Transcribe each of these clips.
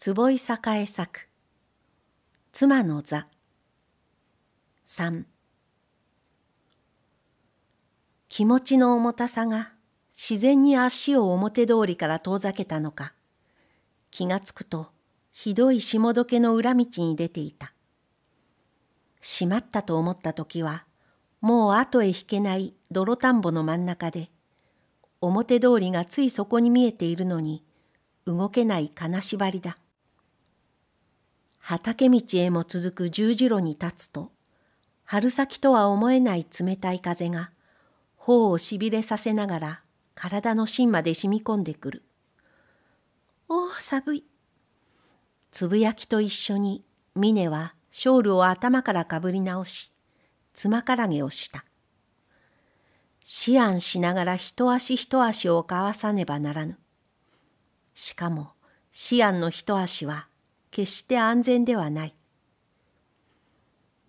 坪井栄作妻の座3気持ちの重たさが自然に足を表通りから遠ざけたのか気がつくとひどい下どけの裏道に出ていた閉まったと思った時はもう後へ引けない泥田んぼの真ん中で表通りがついそこに見えているのに動けない金縛りだ畑道へも続く十字路に立つと、春先とは思えない冷たい風が、頬をしびれさせながら体の芯まで染み込んでくる。おお、寒い。つぶやきと一緒に、峰はショールを頭からかぶり直し、つまからげをした。思案しながら一足一足をかわさねばならぬ。しかも、思案の一足は決して安全ではない。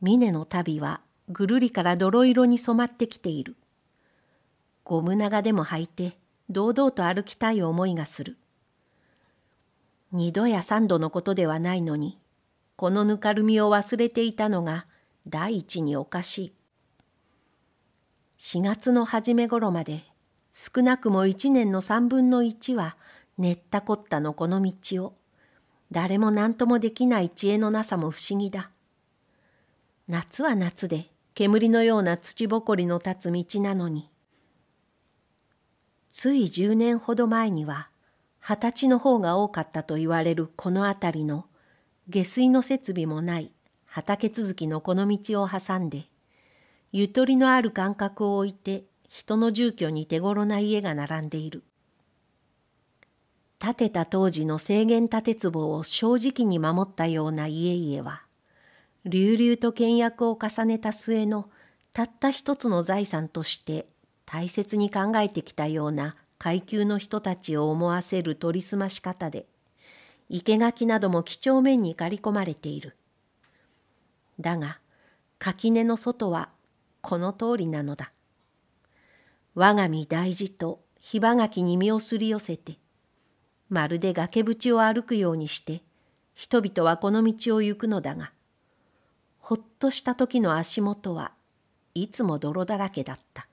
峰の足袋はぐるりから泥色に染まってきている。ゴム長でも履いて堂々と歩きたい思いがする。二度や三度のことではないのに、このぬかるみを忘れていたのが第一におかしい。四月の初め頃まで少なくも一年の三分の一はねったこったのこの道を誰も何ともできない知恵のなさも不思議だ。夏は夏で煙のような土ぼこりの立つ道なのに。つい10年ほど前には二十歳の方が多かったと言われるこの辺りの下水の設備もない畑続きのこの道を挟んでゆとりのある感覚を置いて人の住居に手ごろな家が並んでいる。建てた当時の制限建坪を正直に守ったような家々は、隆々と倹約を重ねた末のたった一つの財産として大切に考えてきたような階級の人たちを思わせる取りすまし方で、生垣なども几帳面に刈り込まれている。だが、垣根の外はこの通りなのだ。我が身大事と火ばがきに身をすり寄せて、まるで崖淵を歩くようにして人々はこの道を行くのだがほっとした時の足元はいつも泥だらけだった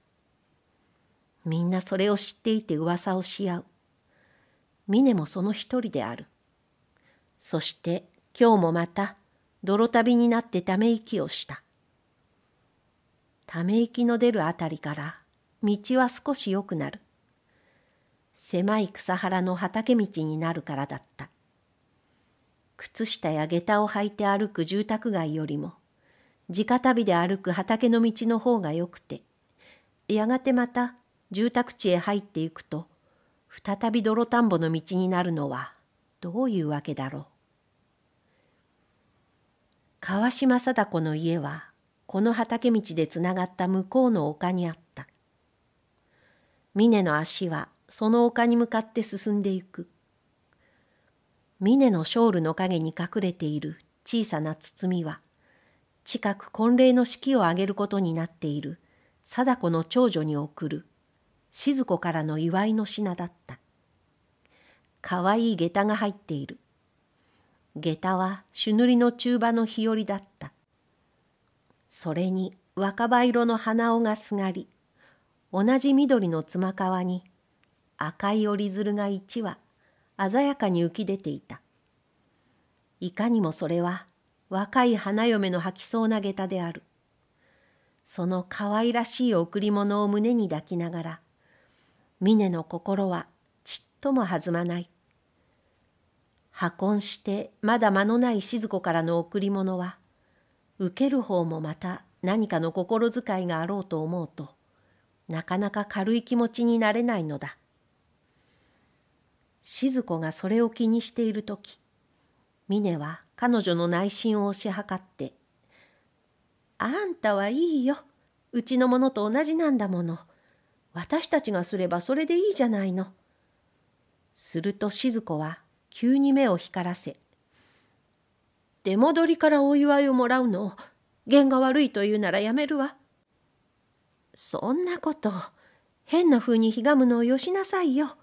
みんなそれを知っていて噂をし合う峰もその一人であるそして今日もまた泥旅になってため息をしたため息の出るあたりから道は少し良くなる狭い草原の畑道になるからだった。靴下や下駄を履いて歩く住宅街よりも、直旅で歩く畑の道の方がよくて、やがてまた住宅地へ入っていくと、再び泥田んぼの道になるのはどういうわけだろう。川島貞子の家は、この畑道でつながった向こうの丘にあった。峰の足はその丘に向かって進んでいく。峰のショールの影に隠れている小さな包みは、近く婚礼の式を挙げることになっている貞子の長女に送る静子からの祝いの品だった。かわいい下駄が入っている。下駄は朱塗りの中場の日和だった。それに若葉色の鼻緒がすがり、同じ緑の妻川に赤い折り鶴が一羽鮮やかに浮き出ていたいかにもそれは若い花嫁の吐きそうな下駄であるその可愛らしい贈り物を胸に抱きながら峰の心はちっとも弾まない破婚してまだ間のない静子からの贈り物は受ける方もまた何かの心遣いがあろうと思うとなかなか軽い気持ちになれないのだ。静子がそれを気にしている時峰は彼女の内心を推し量って「あんたはいいようちのものと同じなんだもの私たちがすればそれでいいじゃないの」すると静子は急に目を光らせ「出戻りからお祝いをもらうのを弦が悪いというならやめるわ」「そんなこと変な風にひがむのをよしなさいよ」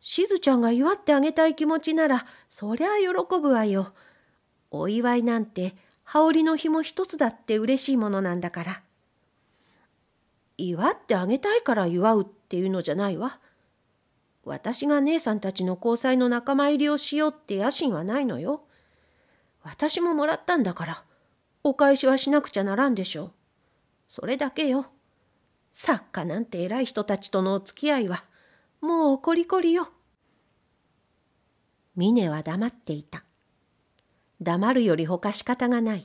しずちゃんが祝ってあげたい気持ちなら、そりゃ喜ぶわよ。お祝いなんて、羽織の紐一つだって嬉しいものなんだから。祝ってあげたいから祝うっていうのじゃないわ。私が姉さんたちの交際の仲間入りをしようって野心はないのよ。私ももらったんだから、お返しはしなくちゃならんでしょう。それだけよ。作家なんて偉い人たちとのお付き合いは、もうコリコリよ。峰は黙っていた。黙るよりほか仕方がない。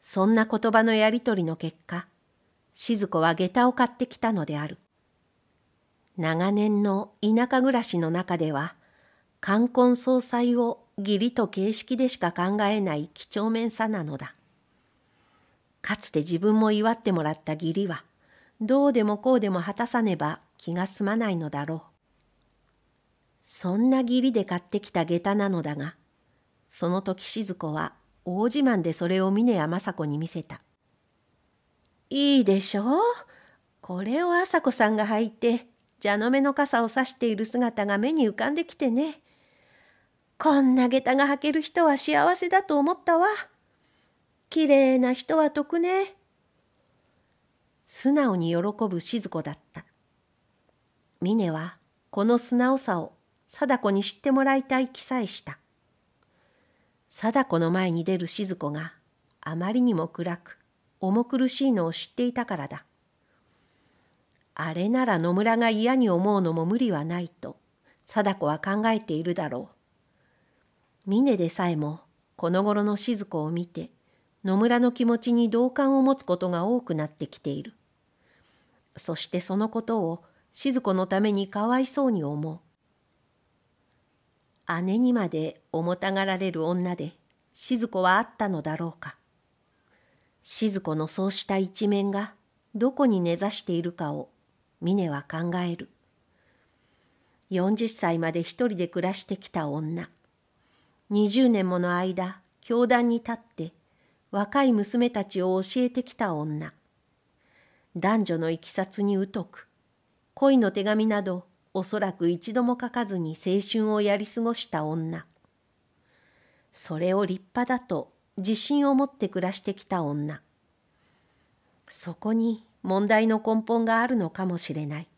そんな言葉のやりとりの結果、静子は下駄を買ってきたのである。長年の田舎暮らしの中では、冠婚葬祭を義理と形式でしか考えない几帳面さなのだ。かつて自分も祝ってもらった義理は、どうでもこうでも果たさねば気が済まないのだろう。そんな義理で買ってきた下駄なのだが、その時静子は大自慢でそれを峰山雅子に見せた。いいでしょうこれを朝子さんが履いて蛇の目の傘を差している姿が目に浮かんできてね。こんな下駄が履ける人は幸せだと思ったわ。綺麗な人は得ね。素直に喜ぶ静子だった。峰はこの素直さを貞子に知ってもらいたい気さえした貞子の前に出る静子があまりにも暗く重苦しいのを知っていたからだあれなら野村が嫌に思うのも無理はないと貞子は考えているだろう峰でさえもこの頃の静子を見て野村の気持ちに同感を持つことが多くなってきているそしてそのことを静子のためにかわいそうに思う。姉にまで重たがられる女で静子はあったのだろうか。静子のそうした一面がどこに根ざしているかを峰は考える。40歳まで一人で暮らしてきた女。20年もの間、教壇に立って若い娘たちを教えてきた女。男女のいきさつに疎く、恋の手紙などおそらく一度も書かずに青春をやり過ごした女それを立派だと自信を持って暮らしてきた女そこに問題の根本があるのかもしれない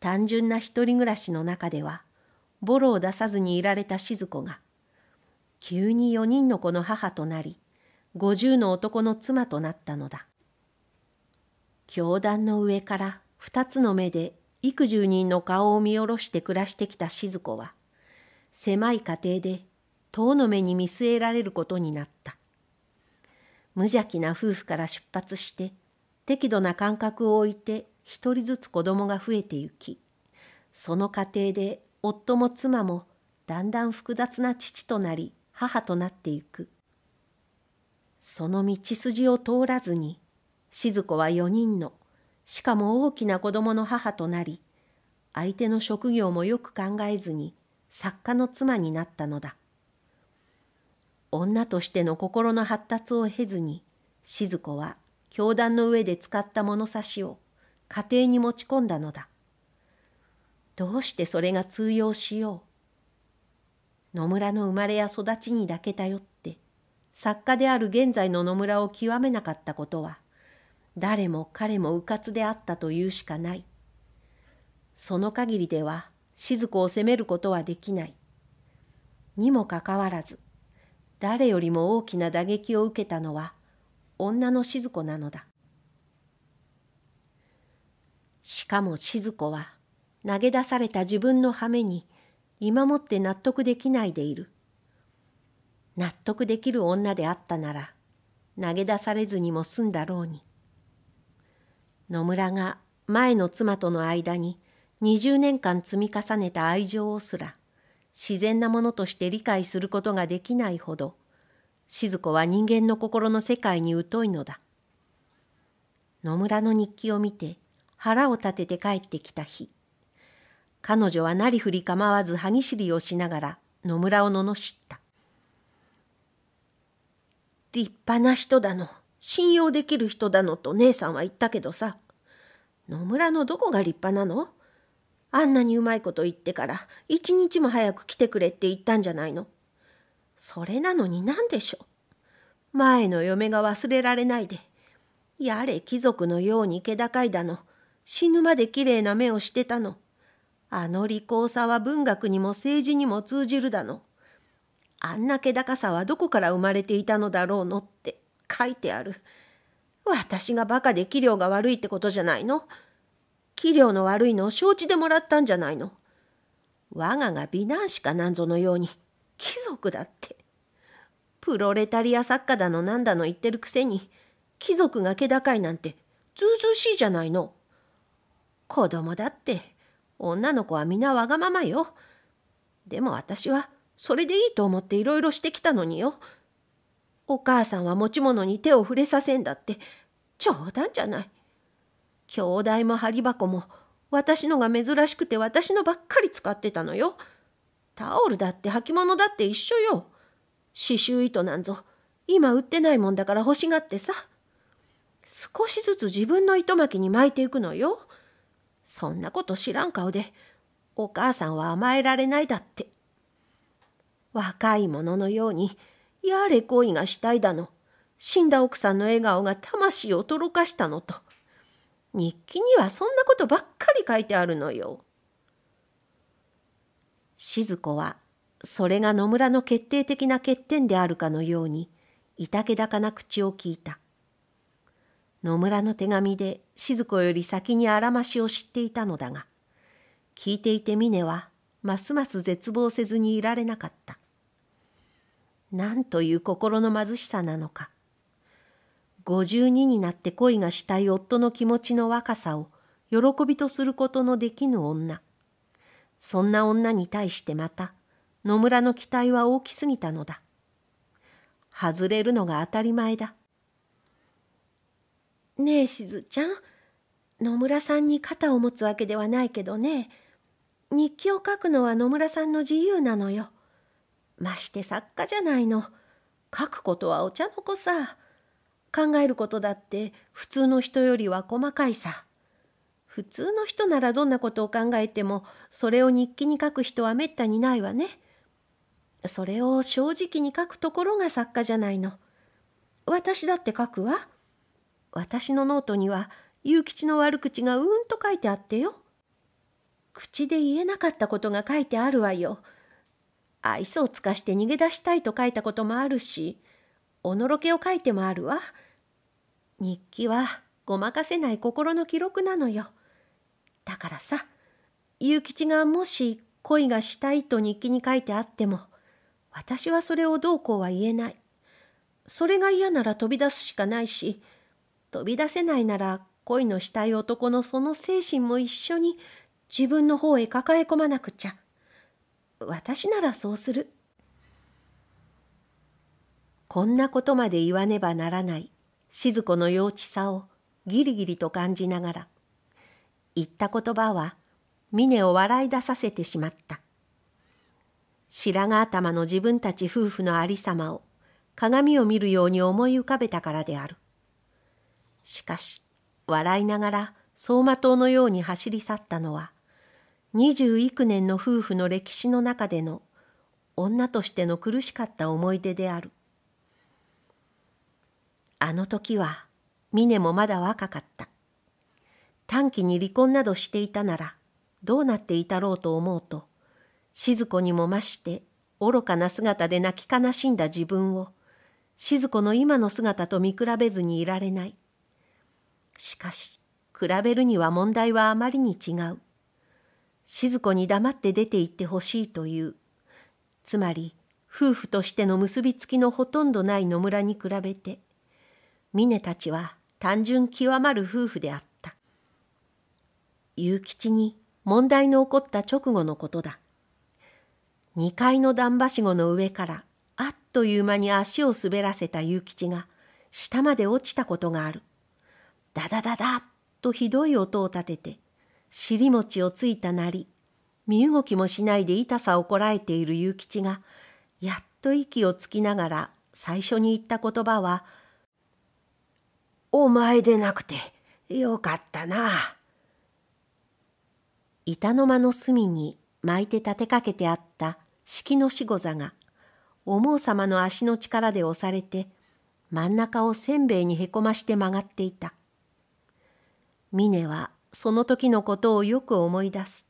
単純な一人暮らしの中ではボロを出さずにいられた静子が急に四人の子の母となり五十の男の妻となったのだ教団の上から二つの目で幾十人の顔を見下ろして暮らしてきた静子は狭い家庭で遠の目に見据えられることになった無邪気な夫婦から出発して適度な感覚を置いて一人ずつ子供が増えてゆきその過程で夫も妻もだんだん複雑な父となり母となってゆくその道筋を通らずに静子は4人のしかも大きな子供の母となり、相手の職業もよく考えずに作家の妻になったのだ。女としての心の発達を経ずに、静子は教団の上で使った物差しを家庭に持ち込んだのだ。どうしてそれが通用しよう。野村の生まれや育ちにだけ頼って、作家である現在の野村を極めなかったことは、誰も彼も迂闊であったというしかない。その限りでは静子を責めることはできない。にもかかわらず、誰よりも大きな打撃を受けたのは女の静子なのだ。しかも静子は投げ出された自分の羽目に今もって納得できないでいる。納得できる女であったなら投げ出されずにも済んだろうに野村が前の妻との間に20年間積み重ねた愛情をすら自然なものとして理解することができないほど静子は人間の心の世界に疎いのだ野村の日記を見て腹を立てて帰ってきた日彼女はなりふり構わず歯ぎしりをしながら野村を罵った立派な人だの信用できる人だのと姉さんは言ったけどさ野村のどこが立派なのあんなにうまいこと言ってから一日も早く来てくれって言ったんじゃないのそれなのになんでしょう前の嫁が忘れられないでやれ貴族のように気高いだの死ぬまで綺麗な目をしてたのあの利口さは文学にも政治にも通じるだのあんな気高さはどこから生まれていたのだろうのって。書いてある。私がバカで器量が悪いってことじゃないの器量の悪いのを承知でもらったんじゃないの我がが美男子かなんぞのように貴族だって。プロレタリア作家だのなんだの言ってるくせに貴族が気高いなんてずうずうしいじゃないの。子供だって女の子は皆わがままよ。でも私はそれでいいと思っていろいろしてきたのによ。お母さんは持ち物に手を触れさせんだって冗談じゃない。兄弟も針箱も私のが珍しくて私のばっかり使ってたのよ。タオルだって履物だって一緒よ。刺繍糸なんぞ今売ってないもんだから欲しがってさ。少しずつ自分の糸巻きに巻いていくのよ。そんなこと知らん顔でお母さんは甘えられないだって。若い者のようにやれ恋がしたいだの、死んだ奥さんの笑顔が魂をとろかしたのと、日記にはそんなことばっかり書いてあるのよ。静子は、それが野村の決定的な欠点であるかのように、いたけだかな口を聞いた。野村の手紙で静子より先にあらましを知っていたのだが、聞いていて峰は、ますます絶望せずにいられなかった。なんという心の貧しさなのか。52になって恋がしたい夫の気持ちの若さを喜びとすることのできぬ女。そんな女に対してまた野村の期待は大きすぎたのだ。外れるのが当たり前だ。ねえしずちゃん野村さんに肩を持つわけではないけどね日記を書くのは野村さんの自由なのよ。まして作家じゃないの書くことはお茶の子さ考えることだって普通の人よりは細かいさ普通の人ならどんなことを考えてもそれを日記に書く人はめったにないわねそれを正直に書くところが作家じゃないの私だって書くわ私のノートには悠吉の悪口がうんと書いてあってよ口で言えなかったことが書いてあるわよ愛想をつかして逃げ出したいと書いたこともあるしおのろけを書いてもあるわ日記はごまかせない心の記録なのよだからさ諭吉がもし恋がしたいと日記に書いてあっても私はそれをどうこうは言えないそれが嫌なら飛び出すしかないし飛び出せないなら恋のしたい男のその精神も一緒に自分の方へ抱え込まなくちゃ。私ならそうする。こんなことまで言わねばならない静子の幼稚さをギリギリと感じながら、言った言葉は峰を笑い出させてしまった。白髪頭の自分たち夫婦のありさまを鏡を見るように思い浮かべたからである。しかし、笑いながら走馬灯のように走り去ったのは、20幾年の夫婦の歴史の中での女としての苦しかった思い出である。あの時は、峰もまだ若かった。短期に離婚などしていたなら、どうなっていたろうと思うと、静子にも増して愚かな姿で泣き悲しんだ自分を、静子の今の姿と見比べずにいられない。しかし、比べるには問題はあまりに違う。静子に黙って出て行ってほしいという。つまり、夫婦としての結びつきのほとんどない野村に比べて、峰たちは単純極まる夫婦であった。雄吉に問題の起こった直後のことだ。2階の段子の上からあっという間に足を滑らせた雄吉が下まで落ちたことがある。ダダダダッとひどい音を立てて尻餅をついたなり身動きもしないで痛さをこらえている諭吉がやっと息をつきながら最初に言った言葉は「お前でなくてよかったな」板の間の隅に巻いて立てかけてあった式の死後座がお坊様の足の力で押されて真ん中をせんべいにへこまして曲がっていた。峰はその時のことをよく思い出す。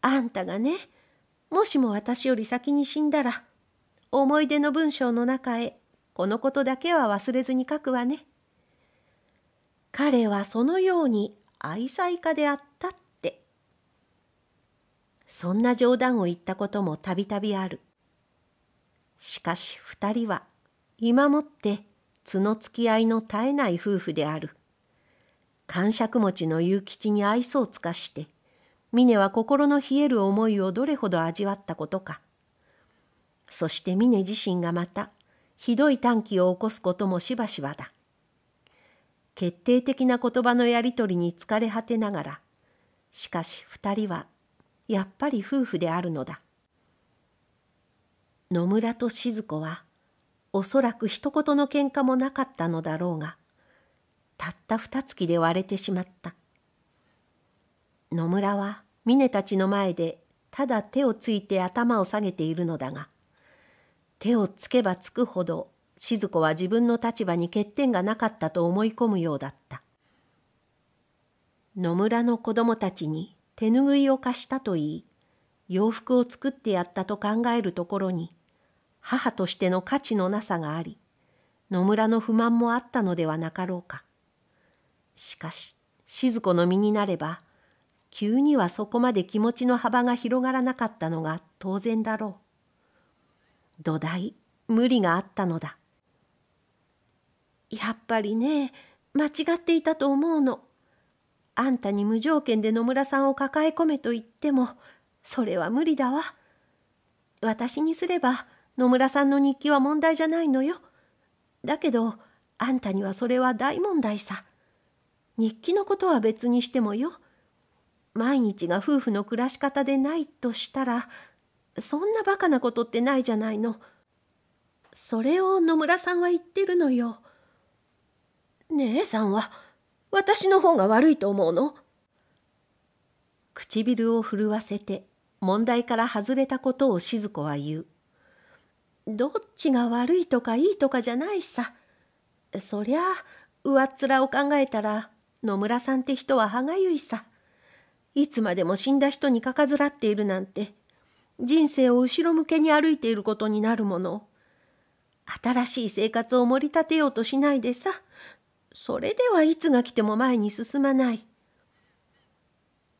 あんたがね、もしも私より先に死んだら、思い出の文章の中へ、このことだけは忘れずに書くわね。彼はそのように愛妻家であったって。そんな冗談を言ったこともたびたびある。しかし二人は今もって角つき合いの絶えない夫婦である。感触持ちの勇吉に愛想を尽かして峰は心の冷える思いをどれほど味わったことかそして峰自身がまたひどい短気を起こすこともしばしばだ決定的な言葉のやり取りに疲れ果てながらしかし二人はやっぱり夫婦であるのだ野村と静子はおそらく一言の喧嘩もなかったのだろうがたった二月で割れてしまった野村は峰たちの前でただ手をついて頭を下げているのだが手をつけばつくほど静子は自分の立場に欠点がなかったと思い込むようだった野村の子供たちに手ぬぐいを貸したと言い洋服を作ってやったと考えるところに母としての価値のなさがあり野村の不満もあったのではなかろうかしかし静子の身になれば急にはそこまで気持ちの幅が広がらなかったのが当然だろう。土台無理があったのだ。やっぱりね間違っていたと思うの。あんたに無条件で野村さんを抱え込めと言ってもそれは無理だわ。私にすれば野村さんの日記は問題じゃないのよ。だけどあんたにはそれは大問題さ。日記のことは別にしてもよ毎日が夫婦の暮らし方でないとしたらそんなバカなことってないじゃないのそれを野村さんは言ってるのよ姉さんは私の方が悪いと思うの唇を震わせて問題から外れたことを静子は言うどっちが悪いとかいいとかじゃないさそりゃあ上っ面を考えたら野村さんって人は歯がゆいさ。いつまでも死んだ人にかかずらっているなんて、人生を後ろ向けに歩いていることになるもの。新しい生活を盛り立てようとしないでさ、それではいつが来ても前に進まない。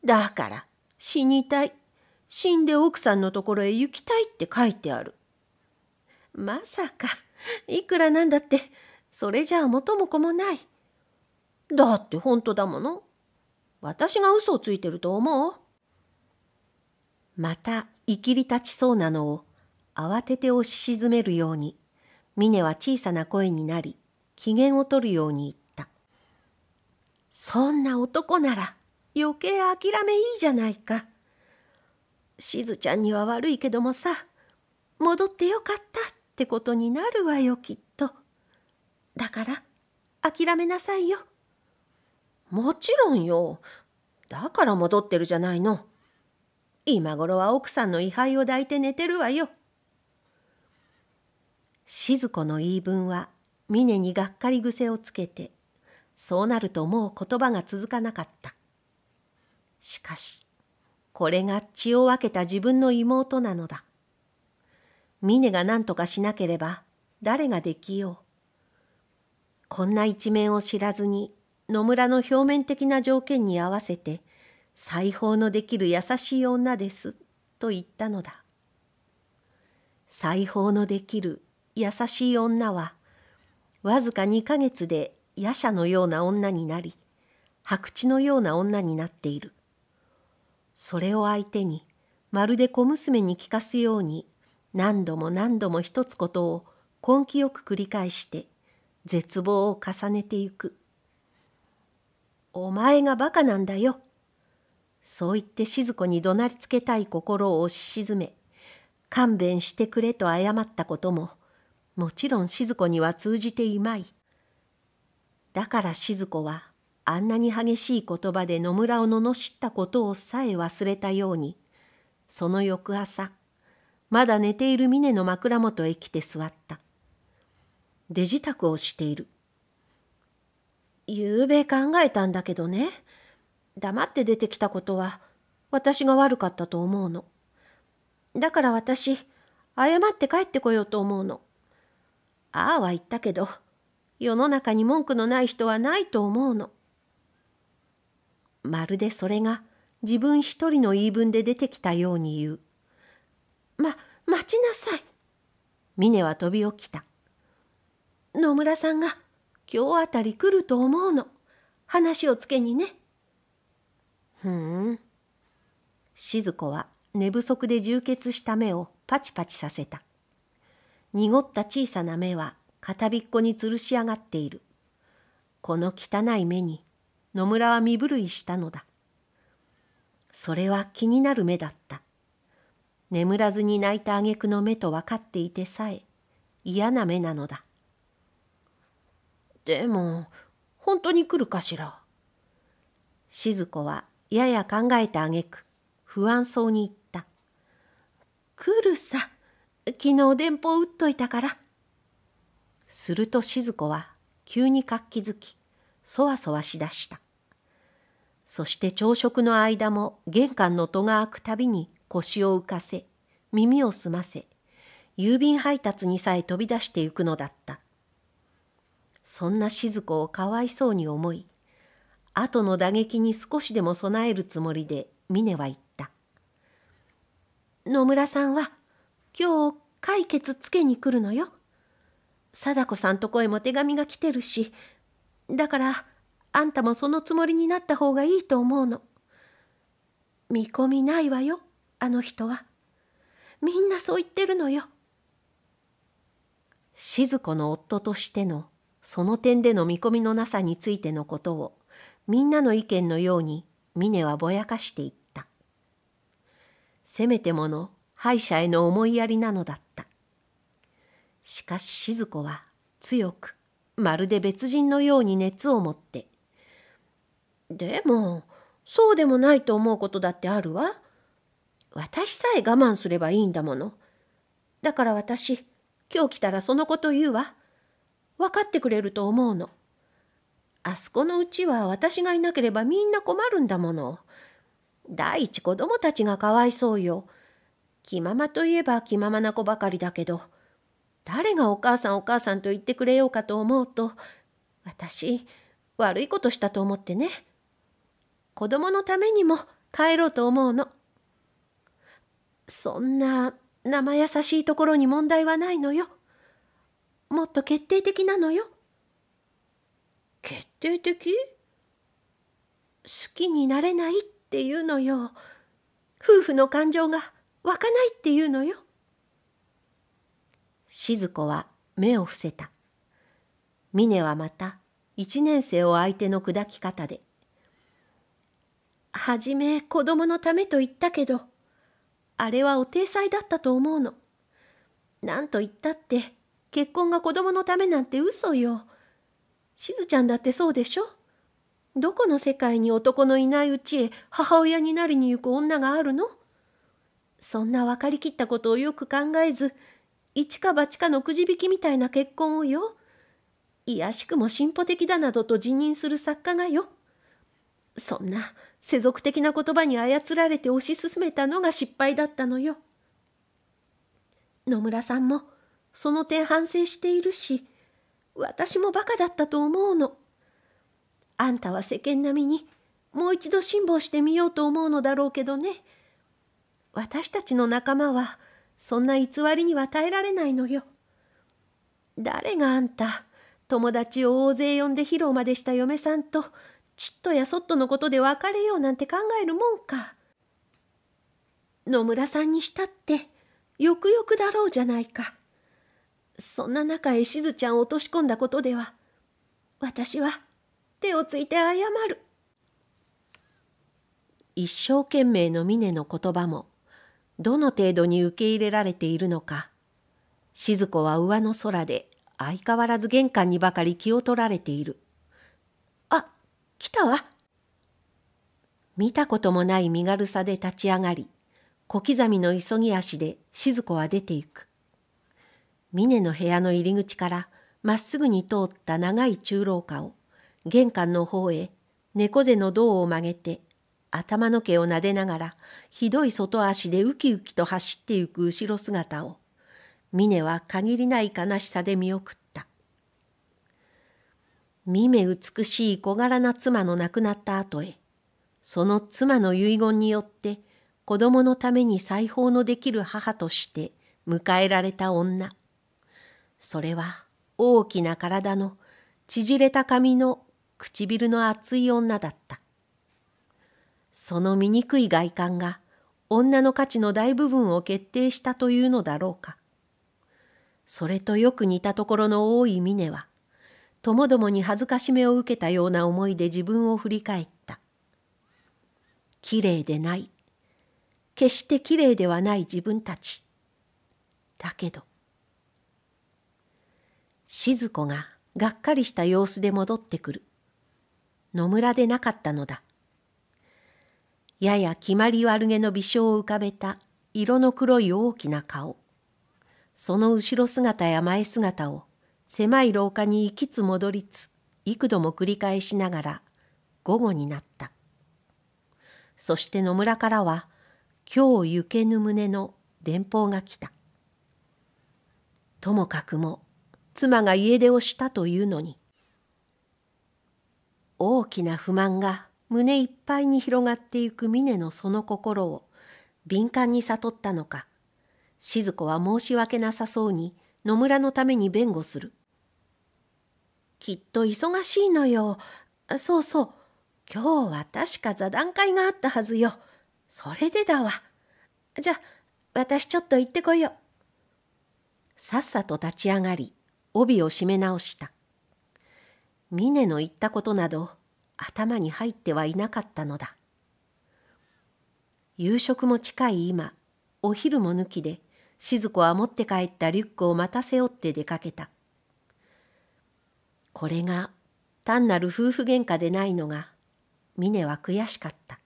だから、死にたい。死んで奥さんのところへ行きたいって書いてある。まさか、いくらなんだって、それじゃあ元も子もない。だって本当だもの。私が嘘をついてると思うまた、いきり立ちそうなのを、慌てて押し沈めるように、峰は小さな声になり、機嫌を取るように言った。そんな男なら、余計諦めいいじゃないか。しずちゃんには悪いけどもさ、戻ってよかったってことになるわよ、きっと。だから、諦めなさいよ。もちろんよ。だから戻ってるじゃないの。今頃は奥さんの位牌を抱いて寝てるわよ。静子の言い分は峰にがっかり癖をつけてそうなるともう言葉が続かなかったしかしこれが血を分けた自分の妹なのだ峰が何とかしなければ誰ができようこんな一面を知らずに野村の表面的な条件に合わせて裁縫のできる優しい女ですと言ったのだ裁縫のできる優しい女はわずか2ヶ月で夜叉のような女になり白痴のような女になっているそれを相手にまるで小娘に聞かすように何度も何度も一つことを根気よく繰り返して絶望を重ねていくお前がバカなんだよ。そう言って静子に怒鳴りつけたい心を押し沈め、勘弁してくれと謝ったことも、もちろん静子には通じていまい。だから静子は、あんなに激しい言葉で野村を罵ったことをさえ忘れたように、その翌朝、まだ寝ている峰の枕元へ来て座った。出自宅をしている。夕べ考えたんだけどね黙って出てきたことは私が悪かったと思うのだから私謝って帰ってこようと思うのああは言ったけど世の中に文句のない人はないと思うのまるでそれが自分一人の言い分で出てきたように言うま待ちなさい峰は飛び起きた野村さんが今日あたり来ると思うの。話をつけにね。ふん。静子は寝不足で充血した目をパチパチさせた。濁った小さな目は片びっこに吊るし上がっている。この汚い目に野村は身震いしたのだ。それは気になる目だった。眠らずに泣いた挙句の目と分かっていてさえ嫌な目なのだ。でも、本当に来るかしら。静子はやや考えたげく不安そうに言った。来るさ。昨日電報打っといたから。すると静子は急に活気づき、そわそわしだした。そして朝食の間も玄関の戸が開くたびに腰を浮かせ、耳を澄ませ、郵便配達にさえ飛び出してゆくのだった。そんな静子をかわいそうに思い後の打撃に少しでも備えるつもりで峰は言った「野村さんは今日解決つけに来るのよ。貞子さんとこへも手紙が来てるしだからあんたもそのつもりになった方がいいと思うの。見込みないわよあの人は。みんなそう言ってるのよ。静子の夫としてのその点での見込みのなさについてのことをみんなの意見のように峰はぼやかしていったせめてもの敗者への思いやりなのだったしかし静子は強くまるで別人のように熱を持って「でもそうでもないと思うことだってあるわ私さえ我慢すればいいんだものだから私今日来たらそのこと言うわ」分かってくれると思うの。あそこのうちは私がいなければみんな困るんだもの。第一子供たちがかわいそうよ。気ままといえば気ままな子ばかりだけど、誰がお母さんお母さんと言ってくれようかと思うと、私、悪いことしたと思ってね。子供のためにも帰ろうと思うの。そんな生優しいところに問題はないのよ。もっと決定的なのよ。決定的好きになれないっていうのよ。夫婦の感情が湧かないっていうのよ。静子は目を伏せた。峰はまた一年生を相手の砕き方で。はじめ子供のためと言ったけど、あれはお体裁だったと思うの。なんと言ったって、結婚が子供のためなんて嘘よ。しずちゃんだってそうでしょどこの世界に男のいないうちへ母親になりに行く女があるのそんな分かりきったことをよく考えず、一か八かのくじ引きみたいな結婚をよ。いやしくも進歩的だなどと辞任する作家がよ。そんな世俗的な言葉に操られて推し進めたのが失敗だったのよ。野村さんも、その点反省しているし、私もバカだったと思うの。あんたは世間並みにもう一度辛抱してみようと思うのだろうけどね。私たちの仲間はそんな偽りには耐えられないのよ。誰があんた、友達を大勢呼んで披露までした嫁さんと、ちっとやそっとのことで別れようなんて考えるもんか。野村さんにしたって、よくよくだろうじゃないか。そんな中へしずちゃんを落とし込んだことでは、私は手をついて謝る。一生懸命の峰の言葉も、どの程度に受け入れられているのか、静子は上の空で相変わらず玄関にばかり気を取られている。あ、来たわ。見たこともない身軽さで立ち上がり、小刻みの急ぎ足で静子は出ていく。峰の部屋の入り口からまっすぐに通った長い中廊下を玄関の方へ猫背の胴を曲げて頭の毛を撫でながらひどい外足でウキウキと走ってゆく後ろ姿を峰は限りない悲しさで見送った見目美しい小柄な妻の亡くなった後へその妻の遺言によって子供のために裁縫のできる母として迎えられた女それは大きな体の縮れた髪の唇の厚い女だった。その醜い外観が女の価値の大部分を決定したというのだろうか。それとよく似たところの多い峰は、ともどもに恥ずかしめを受けたような思いで自分を振り返った。綺麗でない。決して綺麗ではない自分たち。だけど、静子ががっかりした様子で戻ってくる。野村でなかったのだ。やや決まり悪げの微笑を浮かべた色の黒い大きな顔。その後ろ姿や前姿を狭い廊下に行きつ戻りつ、幾度も繰り返しながら午後になった。そして野村からは、今日行けぬ旨の電報が来た。ともかくも妻が家出をしたというのに。大きな不満が胸いっぱいに広がってゆく峰のその心を敏感に悟ったのか、静子は申し訳なさそうに野村のために弁護する。きっと忙しいのよ。そうそう。今日は確か座談会があったはずよ。それでだわ。じゃ、私ちょっと行ってこよう。さっさと立ち上がり、帯を締め直した。峰の言ったことなど頭に入ってはいなかったのだ。夕食も近い今、お昼も抜きで、静子は持って帰ったリュックをまた背負って出かけた。これが単なる夫婦喧嘩でないのが、峰は悔しかった。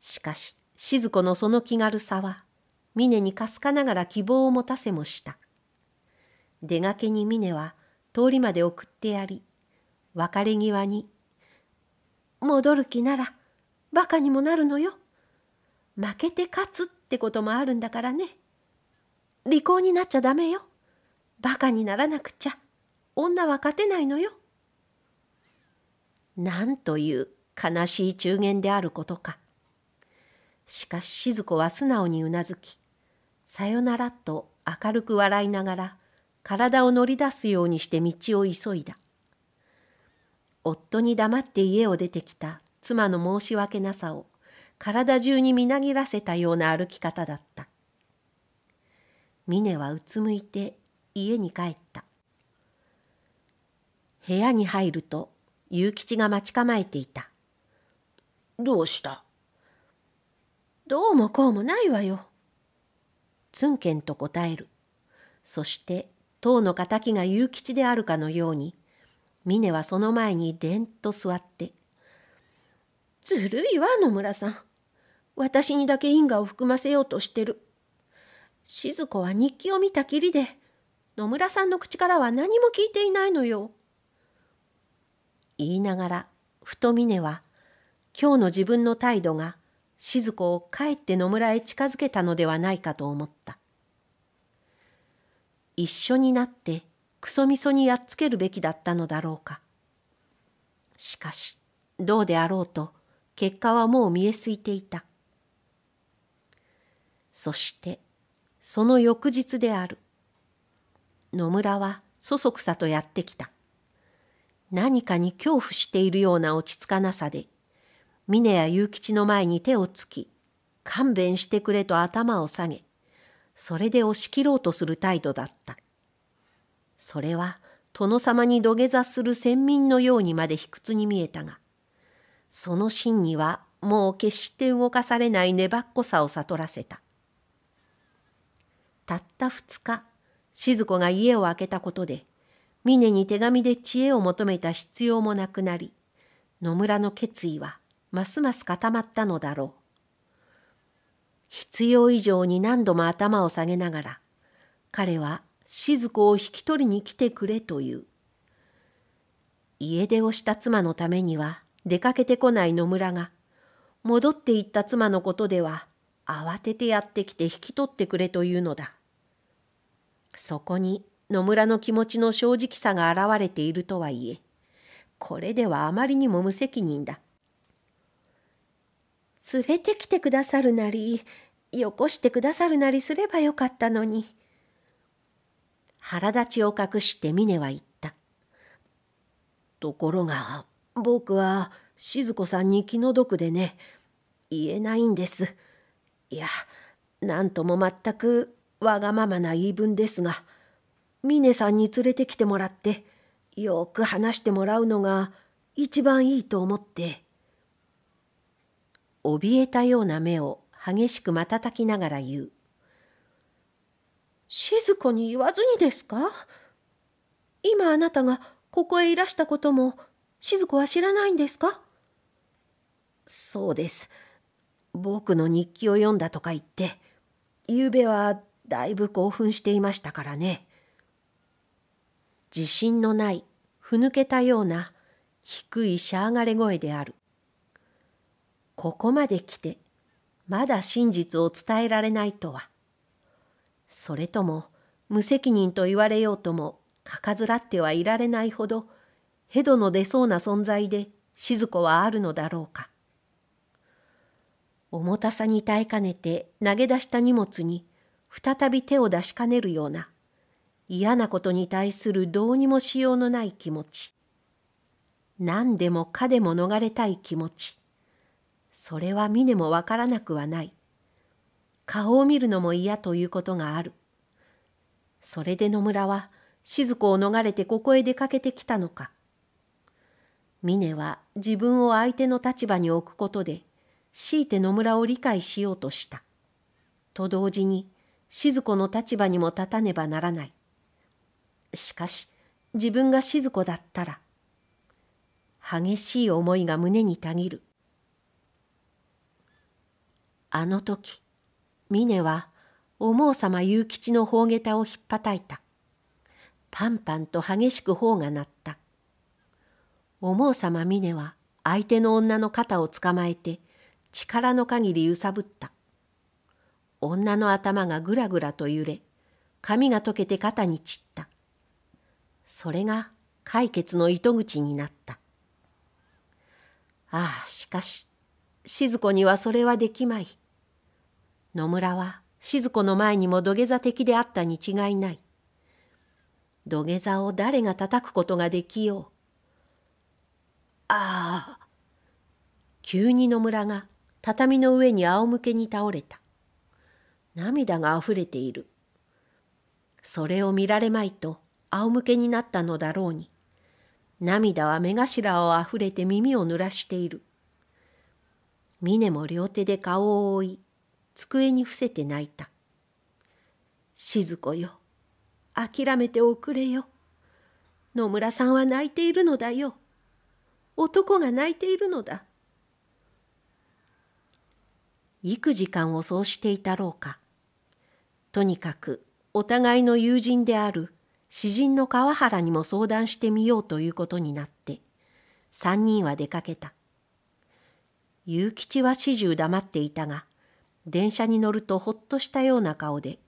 しかし、静子のその気軽さは、峰にかすかながら希望を持たせもした。出がけに峰は通りまで送ってやり、別れ際に、戻る気なら馬鹿にもなるのよ。負けて勝つってこともあるんだからね。利口になっちゃダメよ。馬鹿にならなくちゃ女は勝てないのよ。なんという悲しい中言であることか。しかし静子は素直にうなずき、さよならと明るく笑いながら体を乗り出すようにして道を急いだ。夫に黙って家を出てきた妻の申し訳なさを体中にみなぎらせたような歩き方だった。峰はうつむいて家に帰った。部屋に入ると雄吉が待ち構えていた。どうしたどうもこうもないわよ。つんけんと答える。そして当の敵が勇吉であるかのように峰はその前にでんと座って「ずるいわ野村さん私にだけ因果を含ませようとしてる」静子は日記を見たきりで野村さんの口からは何も聞いていないのよ。言いながらふと峰は今日の自分の態度が静子をかえって野村へ近づけたのではないかと思った。一緒になってクソみそにやっつけるべきだったのだろうか。しかし、どうであろうと、結果はもう見えすいていた。そして、その翌日である。野村はそそくさとやってきた。何かに恐怖しているような落ち着かなさで、峰や雄吉の前に手をつき、勘弁してくれと頭を下げ、それで押し切ろうとする態度だった。それは殿様に土下座する先民のようにまで卑屈に見えたが、その真にはもう決して動かされない粘っこさを悟らせた。たった二日、静子が家を空けたことで、峰に手紙で知恵を求めた必要もなくなり、野村の決意はますます固まったのだろう。必要以上に何度も頭を下げながら、彼は静子を引き取りに来てくれという。家出をした妻のためには出かけてこない野村が、戻っていった妻のことでは慌ててやってきて引き取ってくれというのだ。そこに野村の気持ちの正直さが現れているとはいえ、これではあまりにも無責任だ。連れてきてくださるなり、よこしてくださるなりすればよかったのに。腹立ちを隠して峰は言った。ところが、僕は静子さんに気の毒でね、言えないんです。いや、なんとも全くわがままな言い分ですが、峰さんに連れてきてもらって、よく話してもらうのが一番いいと思って。怯えたような目を激しく瞬きながら言う。静子に言わずにですか今あなたがここへいらしたことも静子は知らないんですかそうです。僕の日記を読んだとか言って、昨べはだいぶ興奮していましたからね。自信のない、ふぬけたような低いしゃあがれ声である。ここまで来てまだ真実を伝えられないとは。それとも無責任と言われようともかかずらってはいられないほどヘドの出そうな存在で静子はあるのだろうか。重たさに耐えかねて投げ出した荷物に再び手を出しかねるような嫌なことに対するどうにもしようのない気持ち何でもかでも逃れたい気持ちそれは峰もわからなくはない。顔を見るのも嫌ということがある。それで野村は静子を逃れてここへ出かけてきたのか。峰は自分を相手の立場に置くことで、強いて野村を理解しようとした。と同時に、静子の立場にも立たねばならない。しかし、自分が静子だったら、激しい思いが胸にたぎる。あの時、峰は、お坊様さ吉の砲げたをひっぱたいた。パンパンと激しく頬が鳴った。お坊様峰は、相手の女の肩をつかまえて、力の限り揺さぶった。女の頭がぐらぐらと揺れ、髪が溶けて肩に散った。それが解決の糸口になった。ああ、しかし、静子にはそれはできまい。野村は静子の前にも土下座的であったに違いない。土下座を誰が叩くことができよう。ああ。急に野村が畳の上に仰向けに倒れた。涙があふれている。それを見られまいと仰向けになったのだろうに、涙は目頭をあふれて耳を濡らしている。峰も両手で顔を覆い、机に伏せて泣いた。静子よ、諦めておくれよ。野村さんは泣いているのだよ。男が泣いているのだ。幾時間をそうしていたろうか。とにかくお互いの友人である詩人の川原にも相談してみようということになって三人は出かけた。雄吉は始終黙っていたが電車に乗るとほっとしたような顔で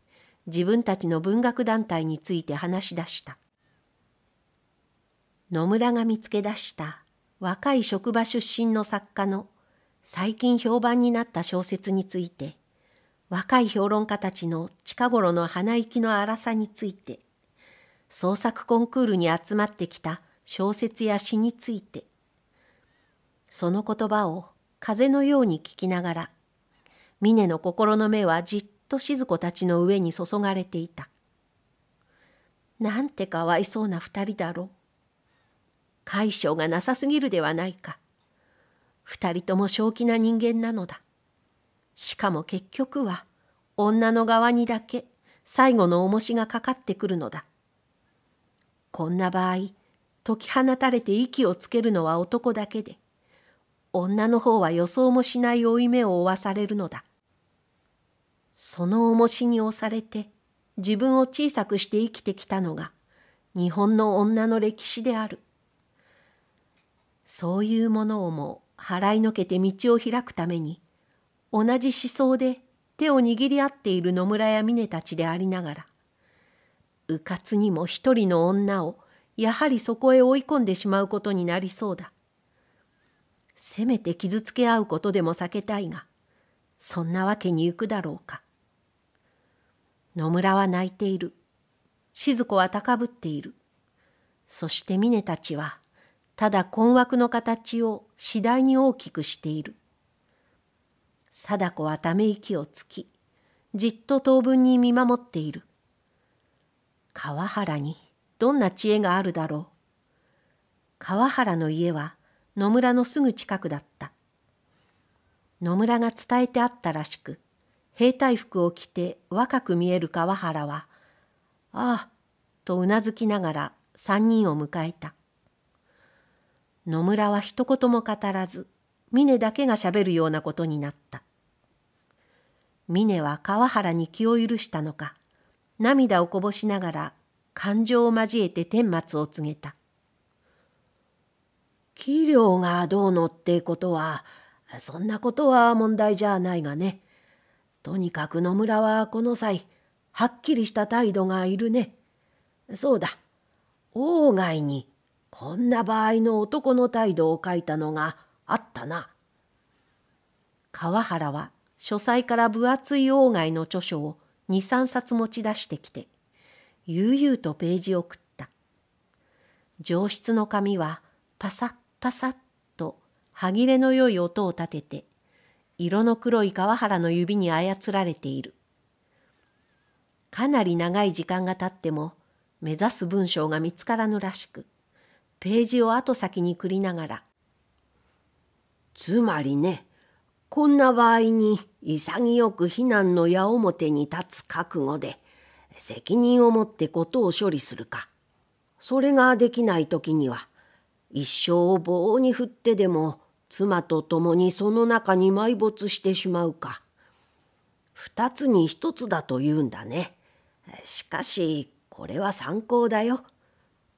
自分たちの文学団体について話し出した。野村が見つけ出した若い職場出身の作家の最近評判になった小説について、若い評論家たちの近頃の鼻息の荒さについて、創作コンクールに集まってきた小説や詩について、その言葉を風のように聞きながら峰の心の目はじっと静子たちの上に注がれていた。なんてかわいそうな二人だろう。解消がなさすぎるではないか。二人とも正気な人間なのだ。しかも結局は女の側にだけ最後の重しがかかってくるのだ。こんな場合、解き放たれて息をつけるのは男だけで、女の方は予想もしない負い目を負わされるのだ。その重しに押されて自分を小さくして生きてきたのが日本の女の歴史である。そういうものをも払いのけて道を開くために同じ思想で手を握り合っている野村や峰たちでありながらうかつにも一人の女をやはりそこへ追い込んでしまうことになりそうだ。せめて傷つけ合うことでも避けたいが、そんなわけにいくだろうか。野村は泣いている。静子は高ぶっている。そして峰たちは、ただ困惑の形を次第に大きくしている。貞子はため息をつき、じっと当分に見守っている。川原にどんな知恵があるだろう。川原の家は野村のすぐ近くだった。野村が伝えてあったらしく、兵隊服を着て若く見える川原は、ああ、とうなずきながら三人を迎えた。野村は一言も語らず、峰だけがしゃべるようなことになった。峰は川原に気を許したのか、涙をこぼしながら感情を交えて顛末を告げた。器量がどうのってことは、そんなことは問題じゃないがね。とにかく野村はこの際、はっきりした態度がいるね。そうだ。王外に、こんな場合の男の態度を書いたのがあったな。川原は書斎から分厚い王外の著書を二三冊持ち出してきて、悠々とページを送った。上質の紙はパサッパサッと歯切れのよい音を立てて色の黒い川原の指に操られている。かなり長い時間が経っても目指す文章が見つからぬらしく、ページを後先に繰りながら、つまりね、こんな場合に潔く非難の矢面に立つ覚悟で、責任を持って事を処理するか。それができない時には、一生を棒に振ってでも妻と共にその中に埋没してしまうか。二つに一つだと言うんだね。しかし、これは参考だよ。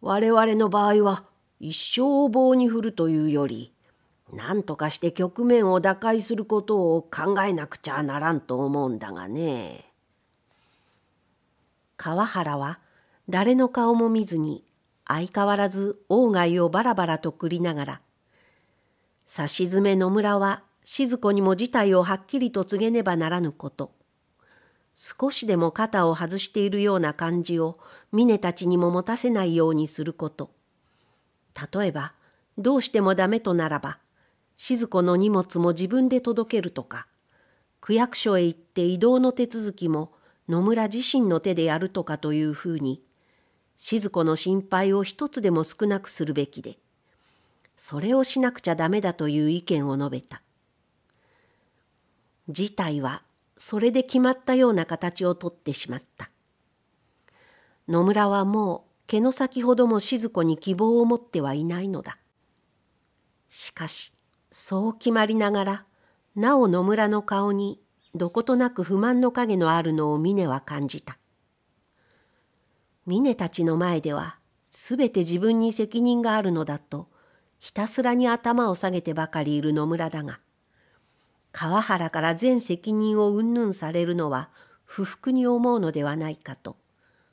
我々の場合は、一生を棒に振るというより、何とかして局面を打開することを考えなくちゃならんと思うんだがね。川原は誰の顔も見ずに相変わらず外をバラバラとくりながら差し詰め野村は静子にも事態をはっきりと告げねばならぬこと。少しでも肩を外しているような感じを峰たちにも持たせないようにすること。例えば、どうしてもダメとならば、静子の荷物も自分で届けるとか、区役所へ行って移動の手続きも野村自身の手でやるとかというふうに、静子の心配を一つでも少なくするべきで。それをしなくちゃダメだという意見を述べた。事態はそれで決まったような形をとってしまった。野村はもう毛の先ほども静子に希望を持ってはいないのだ。しかし、そう決まりながら、なお野村の顔にどことなく不満の影のあるのを峰は感じた。峰たちの前では、すべて自分に責任があるのだと、ひたすらに頭を下げてばかりいる野村だが、川原から全責任をうんぬんされるのは不服に思うのではないかと、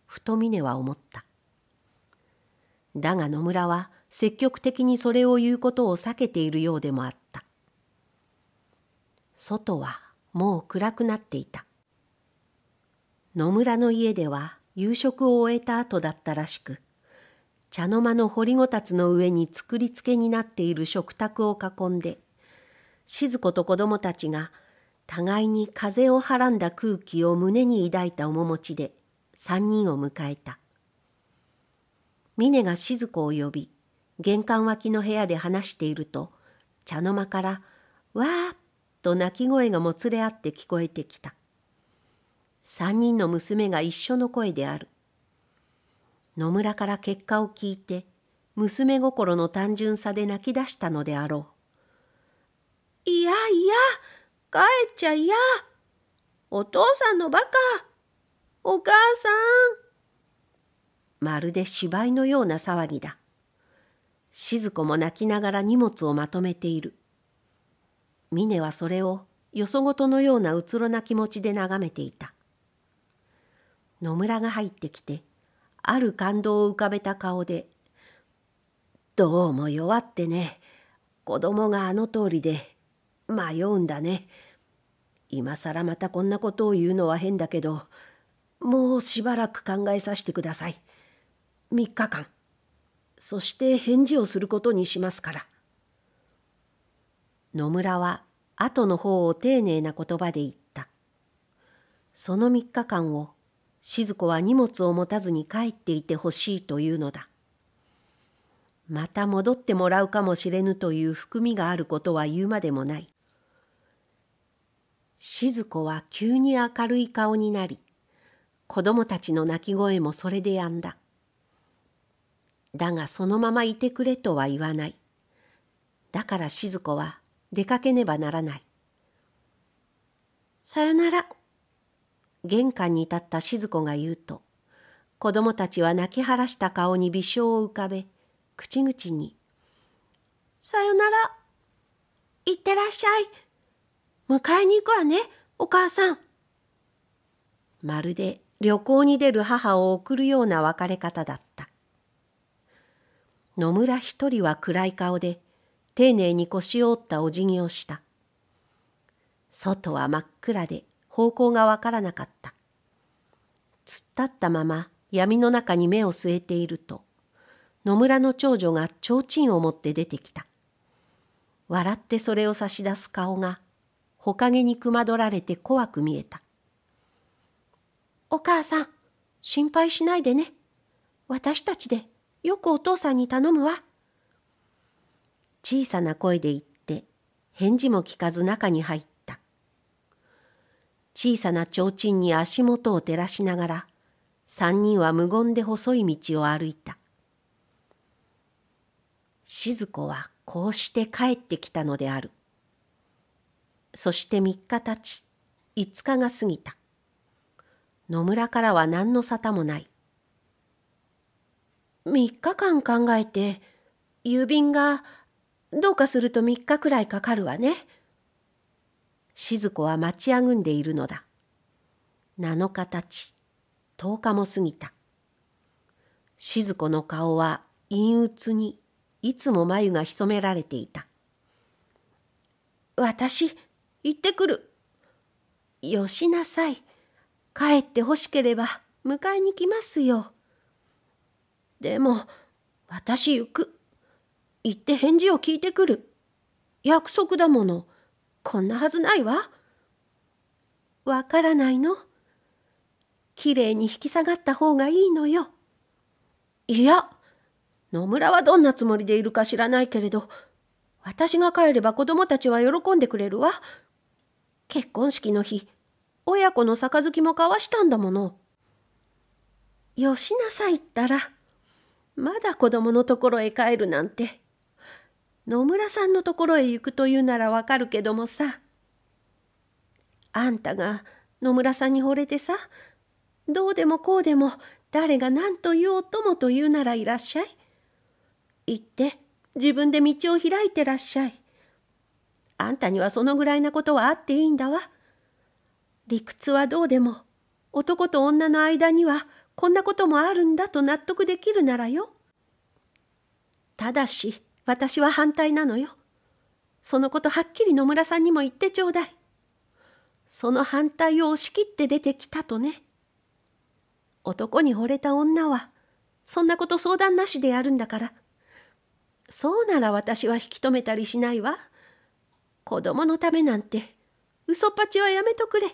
ふと峰は思った。だが野村は積極的にそれを言うことを避けているようでもあった。外はもう暗くなっていた。野村の家では夕食を終えた後だったらしく、茶の間の掘りごたつの上に作り付けになっている食卓を囲んで静子と子供たちが互いに風をはらんだ空気を胸に抱いた面持ちで三人を迎えた峰が静子を呼び玄関脇の部屋で話していると茶の間から「わーっ!」と泣き声がもつれ合って聞こえてきた三人の娘が一緒の声である野村から結果を聞いて娘心の単純さで泣き出したのであろう。いやいや、帰っちゃいや。お父さんのバカ。お母さん。まるで芝居のような騒ぎだ。静子も泣きながら荷物をまとめている。峰はそれをよそごとのようなうつろな気持ちで眺めていた。野村が入ってきてある感動を浮かべた顔で、どうも弱ってね。子供があの通りで、迷うんだね。今更またこんなことを言うのは変だけど、もうしばらく考えさせてください。3日間。そして返事をすることにしますから。野村は後の方を丁寧な言葉で言った。その3日間を静子は荷物を持たずに帰っていてほしいというのだ。また戻ってもらうかもしれぬという含みがあることは言うまでもない。静子は急に明るい顔になり、子供たちの泣き声もそれでやんだ。だがそのままいてくれとは言わない。だから静子は出かけねばならない。さよなら、玄関に立った静子が言うと子供たちは泣き晴らした顔に微笑を浮かべ口々に「さよならいってらっしゃい迎えに行くわねお母さん」まるで旅行に出る母を送るような別れ方だった野村一人は暗い顔で丁寧に腰を折ったお辞儀をした外は真っ暗で方向がわからなかった。突っ立ったまま闇の中に目を据えていると、野村の長女が提灯を持って出てきた。笑ってそれを差し出す顔が、ほかげにくまどられて怖く見えた。お母さん、心配しないでね。私たちでよくお父さんに頼むわ。小さな声で言って、返事も聞かず中に入っ小さな提灯に足元を照らしながら、三人は無言で細い道を歩いた。静子はこうして帰ってきたのである。そして3日たち、5日が過ぎた。野村からは何の沙汰もない。3日間考えて、郵便がどうかすると3日くらいかかるわね。静子は待ちあぐんでいるのだ。7日たち、10日も過ぎた。静子の顔は陰鬱に、いつも眉が潜められていた。私、行ってくる。よしなさい。帰ってほしければ迎えに来ますよ。でも、私行く。行って返事を聞いてくる。約束だもの。こんなはずないわ。わからないのきれいに引き下がった方がいいのよ。いや、野村はどんなつもりでいるか知らないけれど、私が帰れば子供たちは喜んでくれるわ。結婚式の日、親子の杯も交わしたんだもの。よしなさいったら、まだ子供のところへ帰るなんて。野村さんのところへ行くというならわかるけどもさ。あんたが野村さんに惚れてさ、どうでもこうでも誰が何と言おうともというならいらっしゃい。行って自分で道を開いてらっしゃい。あんたにはそのぐらいなことはあっていいんだわ。理屈はどうでも男と女の間にはこんなこともあるんだと納得できるならよ。ただし私は反対なのよ。そのことはっきり野村さんにも言ってちょうだい。その反対を押し切って出てきたとね。男に惚れた女は、そんなこと相談なしでやるんだから。そうなら私は引き止めたりしないわ。子供のためなんて、嘘っぱちはやめとくれ。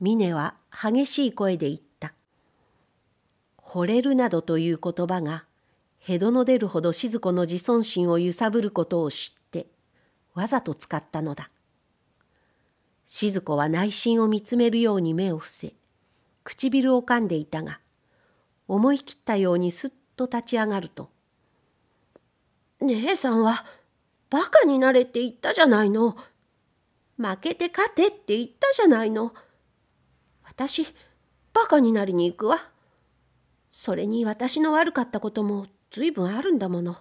峰は激しい声で言った。惚れるなどという言葉がへどの出るほど静子の自尊心を揺さぶることを知ってわざと使ったのだ静子は内心を見つめるように目を伏せ唇を噛んでいたが思い切ったようにすっと立ち上がると「姉さんはバカになれって言ったじゃないの。負けて勝てって言ったじゃないの。私バカになりに行くわ。それに私の悪かったこともぶんあるんだもの。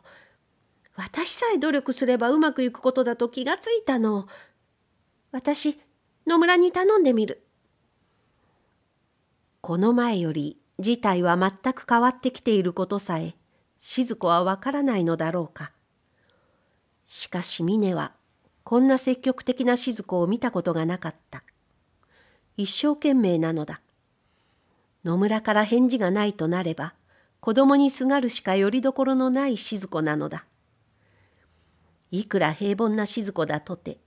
私さえ努力すればうまくいくことだと気がついたの。私、野村に頼んでみる。この前より事態は全く変わってきていることさえ、静子はわからないのだろうか。しかし峰は、こんな積極的な静子を見たことがなかった。一生懸命なのだ。野村から返事がないとなれば、子供にすがるしかよりどころのない静子なのだ。いくら平凡な静子だとて、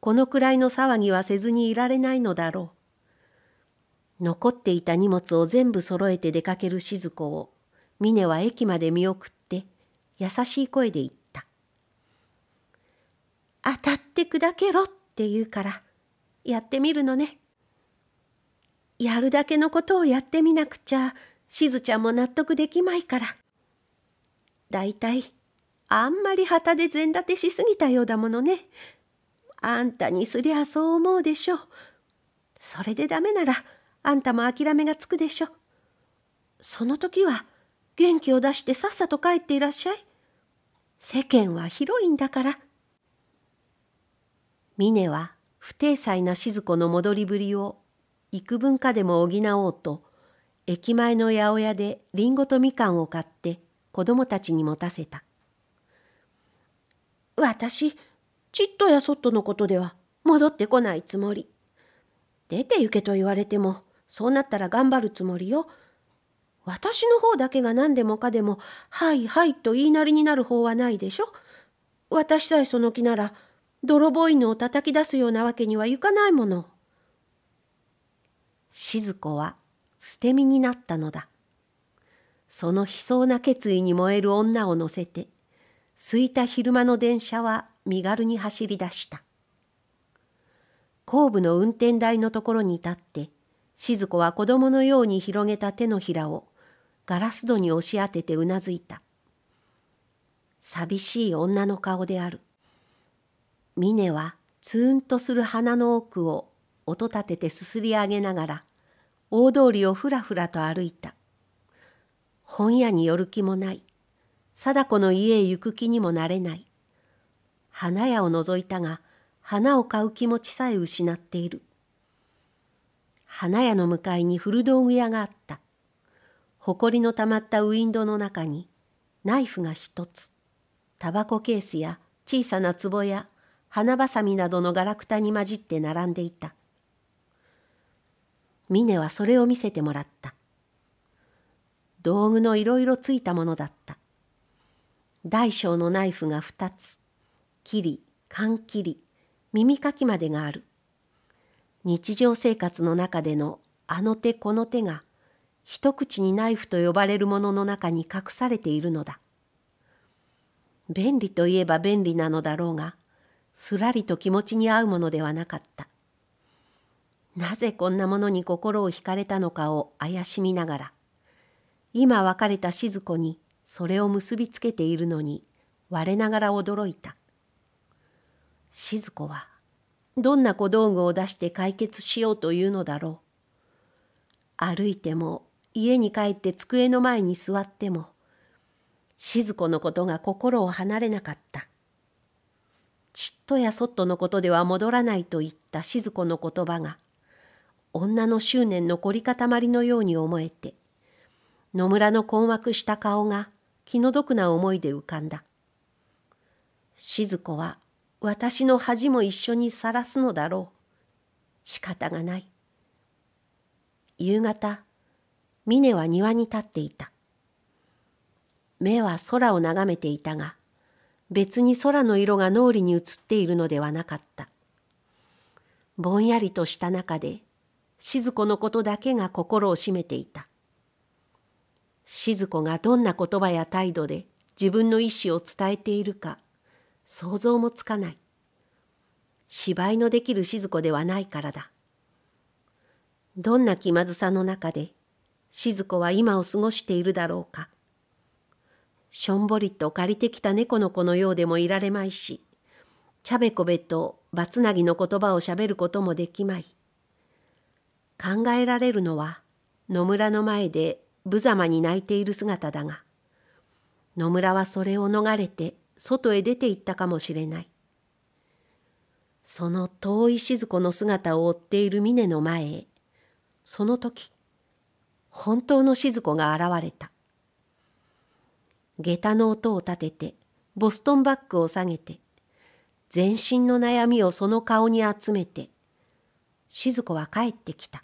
このくらいの騒ぎはせずにいられないのだろう。残っていた荷物を全部揃えて出かける静子を、峰は駅まで見送って、優しい声で言った。当たって砕けろって言うから、やってみるのね。やるだけのことをやってみなくちゃ、しずちゃんも納得できまいから。だいたい、あんまり旗で膳立てしすぎたようだものね。あんたにすりゃそう思うでしょう。それでダメなら、あんたも諦めがつくでしょ。その時は、元気を出してさっさと帰っていらっしゃい。世間は広いんだから。峰は不定裁な静子の戻りぶりを幾分かでも補おうと駅前の八百屋でりんごとみかんを買って子供たちに持たせた。私、ちっとやそっとのことでは戻ってこないつもり。出て行けと言われても、そうなったら頑張るつもりよ。私の方だけが何でもかでも、はいはいと言いなりになる方はないでしょ。私さえその気なら、泥棒犬を叩き出すようなわけにはいかないもの。静子は捨て身になったのだその悲壮な決意に燃える女を乗せて空いた昼間の電車は身軽に走り出した後部の運転台のところに立って静子は子供のように広げた手のひらをガラス戸に押し当ててうなずいた寂しい女の顔である峰はツーンとする鼻の奥を音立ててすすり上げながら大通りをふらふらと歩いた。本屋に寄る気もない。貞子の家へ行く気にもなれない。花屋を覗いたが、花を買う気持ちさえ失っている。花屋の向かいに古道具屋があった。埃のたまったウィンドの中に、ナイフが一つ、タバコケースや小さな壺や花ばさみなどのガラクタに混じって並んでいた。峰はそれを見せてもらった。道具のいろいろついたものだった。大小のナイフが2つ、切り、缶切り、耳かきまでがある。日常生活の中でのあの手この手が一口にナイフと呼ばれるものの中に隠されているのだ。便利といえば便利なのだろうが、すらりと気持ちに合うものではなかった。なぜこんなものに心を惹かれたのかを怪しみながら、今別れた静子にそれを結びつけているのに、我ながら驚いた。静子は、どんな小道具を出して解決しようというのだろう。歩いても、家に帰って机の前に座っても、静子のことが心を離れなかった。ちっとやそっとのことでは戻らないと言った静子の言葉が、女の執念残り塊のように思えて、野村の困惑した顔が気の毒な思いで浮かんだ。静子は私の恥も一緒にさらすのだろう。仕方がない。夕方、峰は庭に立っていた。目は空を眺めていたが、別に空の色が脳裏に映っているのではなかった。ぼんやりとした中で静子のことだけが心を占めていた静子がどんな言葉や態度で自分の意思を伝えているか想像もつかない芝居のできる静子ではないからだどんな気まずさの中で静子は今を過ごしているだろうかしょんぼりと借りてきた猫の子のようでもいられまいしちゃべこべとバツナギの言葉をしゃべることもできまい考えられるのは野村の前で無様に泣いている姿だが野村はそれを逃れて外へ出て行ったかもしれないその遠い静子の姿を追っている峰の前へその時本当の静子が現れた下駄の音を立ててボストンバッグを下げて全身の悩みをその顔に集めて静子は帰ってきた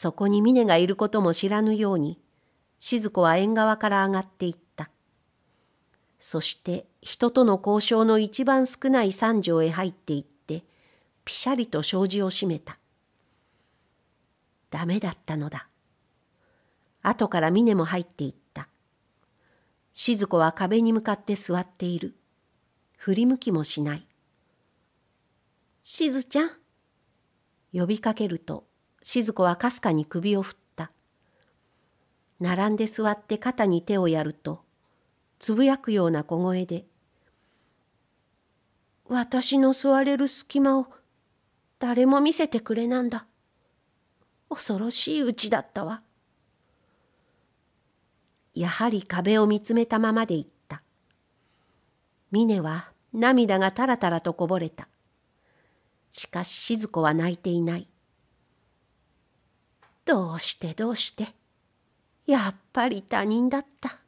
そこに峰がいることも知らぬように、静子は縁側から上がっていった。そして人との交渉の一番少ない三条へ入っていって、ぴしゃりと障子を閉めた。ダメだったのだ。後から峰も入っていった。静子は壁に向かって座っている。振り向きもしない。しずちゃん。呼びかけると静子はかすかに首を振った。並んで座って肩に手をやると、つぶやくような小声で、私の座れる隙間を誰も見せてくれなんだ。恐ろしいうちだったわ。やはり壁を見つめたままで言った。峰は涙がたらたらとこぼれた。しかし静子は泣いていない。どうしてどうしてやっぱり他人だった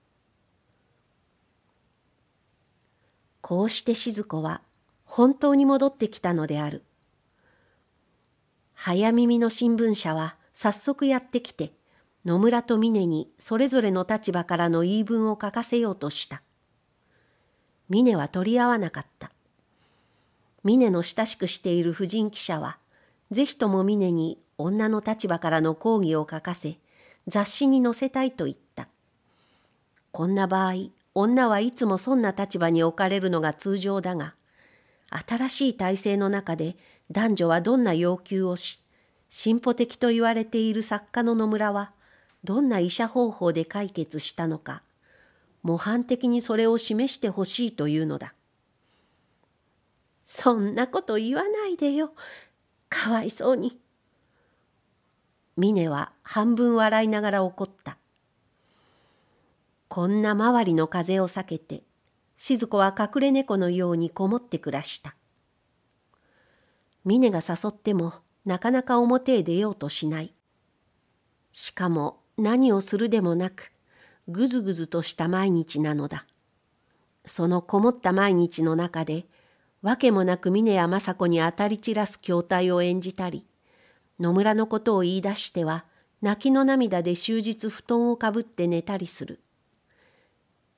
こうして静子は本当に戻ってきたのである早耳の新聞社は早速やってきて野村と峰にそれぞれの立場からの言い分を書かせようとした峰は取り合わなかった峰の親しくしている婦人記者はぜひとも峰に女の立場からの講義を書かせ、雑誌に載せたいと言った。こんな場合、女はいつもそんな立場に置かれるのが通常だが、新しい体制の中で男女はどんな要求をし、進歩的と言われている作家の野村は、どんな医者方法で解決したのか、模範的にそれを示してほしいというのだ。そんなこと言わないでよ。かわいそうに。峰は半分笑いながら怒った。こんな周りの風を避けて、静子は隠れ猫のようにこもって暮らした。峰が誘ってもなかなか表へ出ようとしない。しかも何をするでもなく、ぐずぐずとした毎日なのだ。そのこもった毎日の中で、わけもなく峰や政子に当たり散らす筐体を演じたり、野村のことを言い出しては泣きの涙で終日布団をかぶって寝たりする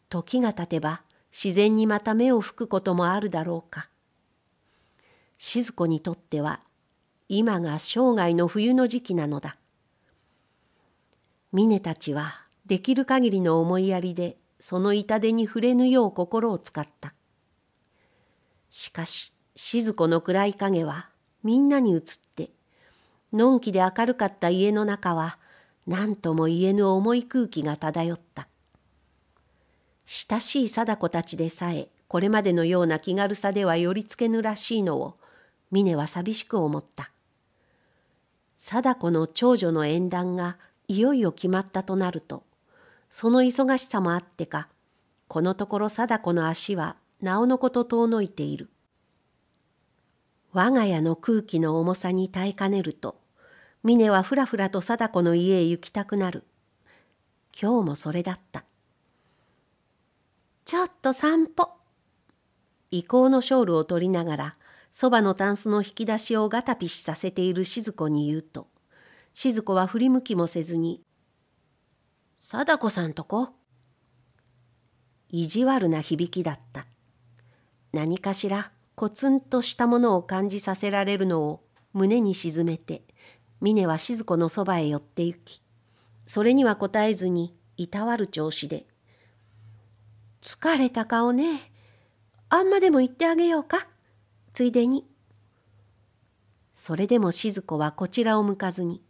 時が経てば自然にまた目を拭くこともあるだろうか静子にとっては今が生涯の冬の時期なのだ峰たちはできる限りの思いやりでその痛手に触れぬよう心を使ったしかし静子の暗い影はみんなに映っのんきで明るかった家の中は何とも言えぬ重い空気が漂った親しい貞子たちでさえこれまでのような気軽さでは寄りつけぬらしいのを峰は寂しく思った貞子の長女の縁談がいよいよ決まったとなるとその忙しさもあってかこのところ貞子の足はなおのこと遠のいている我が家の空気の重さに耐えかねると峰はふらふらと貞子の家へ行きたくなる。今日もそれだった。ちょっと散歩。遺構のショールを取りながら、そばのタンスの引き出しをガタピシさせている静子に言うと、静子は振り向きもせずに、貞子さんとこ意地悪な響きだった。何かしらコツンとしたものを感じさせられるのを胸に沈めて、峰は静子のそばへ寄って行きそれには答えずにいたわる調子で「疲れた顔ねあんまでも言ってあげようかついでに」それでも静子はこちらを向かずに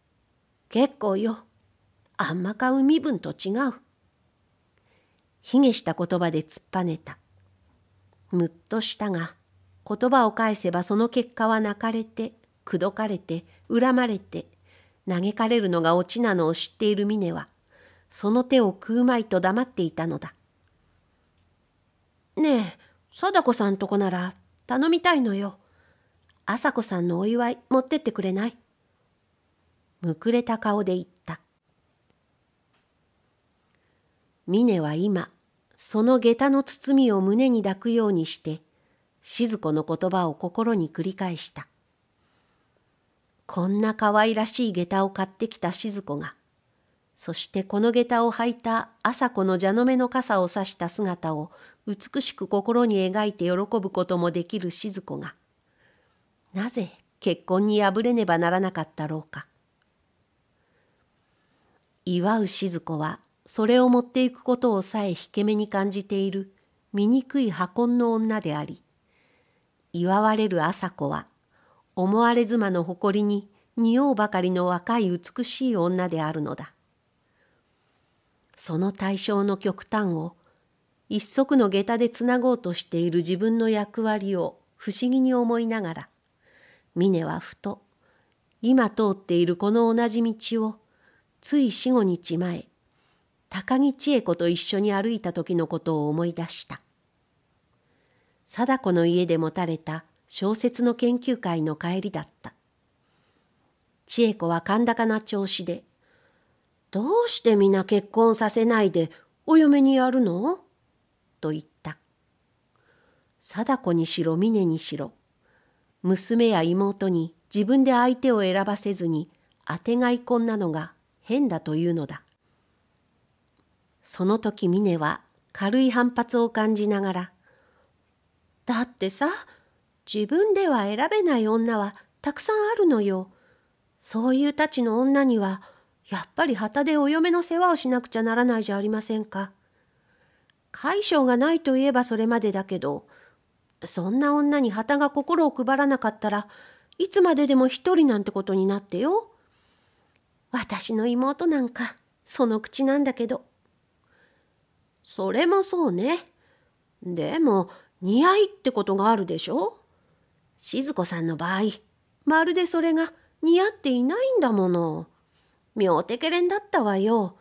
「結構よあんま買う身分と違う」卑下した言葉で突っぱねたむっとしたが言葉を返せばその結果は泣かれて口説かれて恨まれて嘆かれるのがオチなのを知っている峰はその手を食うまいと黙っていたのだ。ねえ貞子さんとこなら頼みたいのよ。朝子さんのお祝い持ってってくれないむくれた顔で言った。峰は今その下駄の包みを胸に抱くようにして静子の言葉を心に繰り返した。こんな可愛らしい下駄を買ってきた静子が、そしてこの下駄を履いた朝子の蛇の目の傘を差した姿を美しく心に描いて喜ぶこともできる静子が、なぜ結婚に敗れねばならなかったろうか。祝う静子はそれを持っていくことをさえ引け目に感じている醜い箱の女であり、祝われる朝子は思われ妻の誇りに匂うばかりの若い美しい女であるのだ。その対象の極端を一足の下駄でつなごうとしている自分の役割を不思議に思いながら、峰はふと、今通っているこの同じ道を、つい四五日前、高木千恵子と一緒に歩いた時のことを思い出した。貞子の家で持たれた小説の研究会の帰りだった。千恵子は甲高な調子で、どうして皆結婚させないでお嫁にやるのと言った。貞子にしろ峰にしろ、娘や妹に自分で相手を選ばせずにあてがい婚なのが変だというのだ。その時峰は軽い反発を感じながら、だってさ、自分では選べない女はたくさんあるのよ。そういうたちの女には、やっぱり旗でお嫁の世話をしなくちゃならないじゃありませんか。解消がないといえばそれまでだけど、そんな女に旗が心を配らなかったらいつまででも一人なんてことになってよ。私の妹なんかその口なんだけど。それもそうね。でも似合いってことがあるでしょ静子さんの場合、まるでそれが似合っていないんだもの。妙手けれんだったわよ。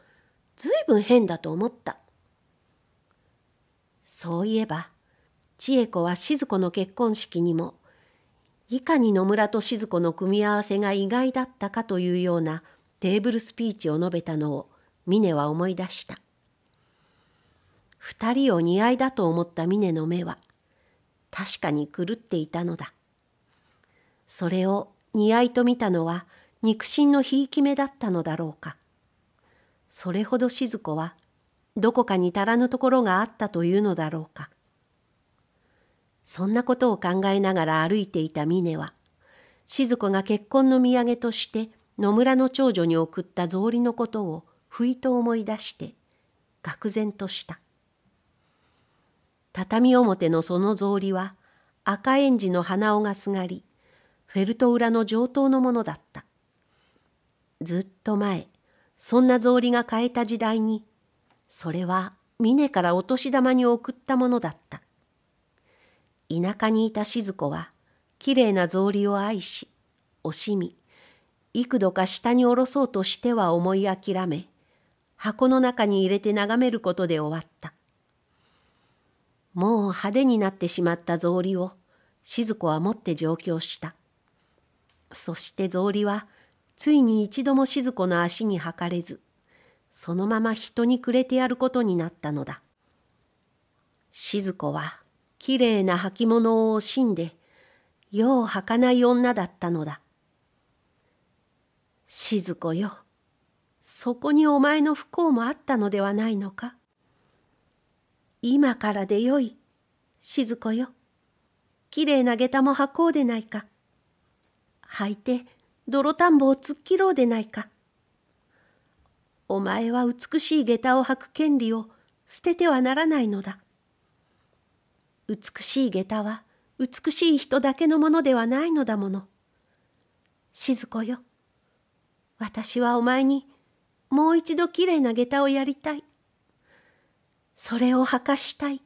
ずいぶん変だと思った。そういえば、千恵子は静子の結婚式にも、いかに野村と静子の組み合わせが意外だったかというようなテーブルスピーチを述べたのを峰は思い出した。二人を似合いだと思った峰の目は確かに狂っていたのだ。それを似合いと見たのは肉親のひいき目だったのだろうか。それほど静子はどこかに足らぬところがあったというのだろうか。そんなことを考えながら歩いていた峰は、静子が結婚の土産として野村の長女に送った草履のことをふいと思い出して、愕然とした。畳表のその草履は赤エンジの鼻緒がすがり、フェルト裏の上等のものだった。ずっと前、そんな草履が変えた時代に、それは峰からお年玉に送ったものだった。田舎にいた静子は、きれいな草履を愛し、惜しみ、幾度か下に下ろそうとしては思い諦め、箱の中に入れて眺めることで終わった。もう派手になってしまった草履を、静子は持って上京した。そして草履はついに一度も静子の足にかれずそのまま人にくれてやることになったのだ静子はきれいな履物を惜しんでよう履かない女だったのだ静子よそこにお前の不幸もあったのではないのか今からでよい静子よきれいな下駄も履こうでないか履いて泥田んぼを突っ切ろうでないか。お前は美しい下駄を履く権利を捨ててはならないのだ。美しい下駄は美しい人だけのものではないのだもの。静子よ、私はお前にもう一度きれいな下駄をやりたい。それを履かしたい。